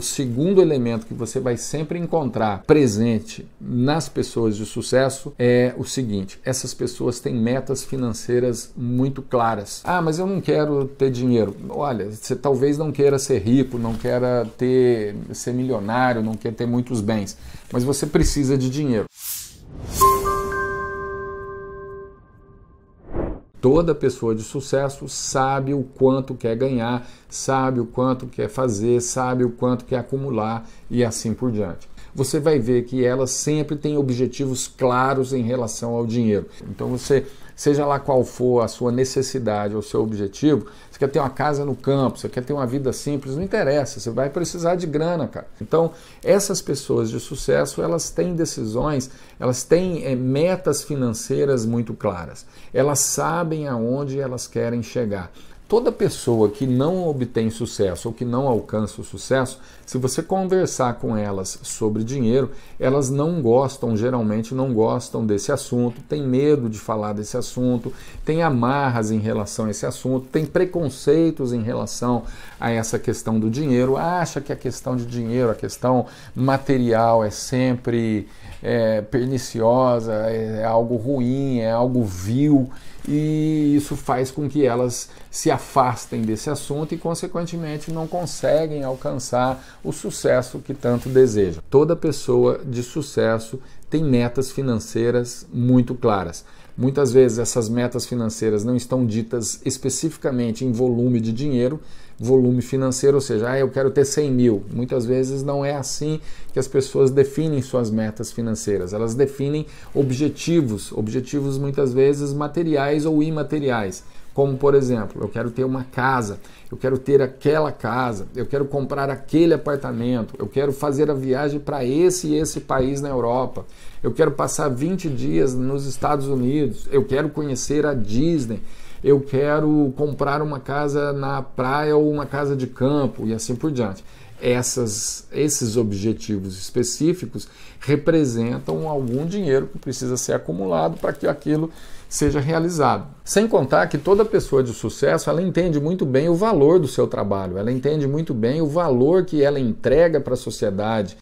O segundo elemento que você vai sempre encontrar presente nas pessoas de sucesso é o seguinte: essas pessoas têm metas financeiras muito claras. Ah, mas eu não quero ter dinheiro. Olha, você talvez não queira ser rico, não queira ter ser milionário, não quer ter muitos bens, mas você precisa de dinheiro. Toda pessoa de sucesso sabe o quanto quer ganhar, sabe o quanto quer fazer, sabe o quanto quer acumular e assim por diante. Você vai ver que ela sempre tem objetivos claros em relação ao dinheiro. Então você seja lá qual for a sua necessidade ou seu objetivo, você quer ter uma casa no campo, você quer ter uma vida simples, não interessa, você vai precisar de grana, cara. Então, essas pessoas de sucesso, elas têm decisões, elas têm é, metas financeiras muito claras, elas sabem aonde elas querem chegar toda pessoa que não obtém sucesso ou que não alcança o sucesso, se você conversar com elas sobre dinheiro, elas não gostam, geralmente não gostam desse assunto, têm medo de falar desse assunto, têm amarras em relação a esse assunto, têm preconceitos em relação a essa questão do dinheiro, acha que a questão de dinheiro, a questão material é sempre é perniciosa, é, é algo ruim, é algo vil, e isso faz com que elas se afastem desse assunto e, consequentemente, não conseguem alcançar o sucesso que tanto desejam. Toda pessoa de sucesso tem metas financeiras muito claras. Muitas vezes essas metas financeiras não estão ditas especificamente em volume de dinheiro, volume financeiro, ou seja, ah, eu quero ter 100 mil. Muitas vezes não é assim que as pessoas definem suas metas financeiras. Elas definem objetivos, objetivos muitas vezes materiais ou imateriais. Como, por exemplo, eu quero ter uma casa, eu quero ter aquela casa, eu quero comprar aquele apartamento, eu quero fazer a viagem para esse e esse país na Europa, eu quero passar 20 dias nos Estados Unidos, eu quero conhecer a Disney eu quero comprar uma casa na praia ou uma casa de campo e assim por diante. Essas, esses objetivos específicos representam algum dinheiro que precisa ser acumulado para que aquilo seja realizado. Sem contar que toda pessoa de sucesso, ela entende muito bem o valor do seu trabalho, ela entende muito bem o valor que ela entrega para a sociedade.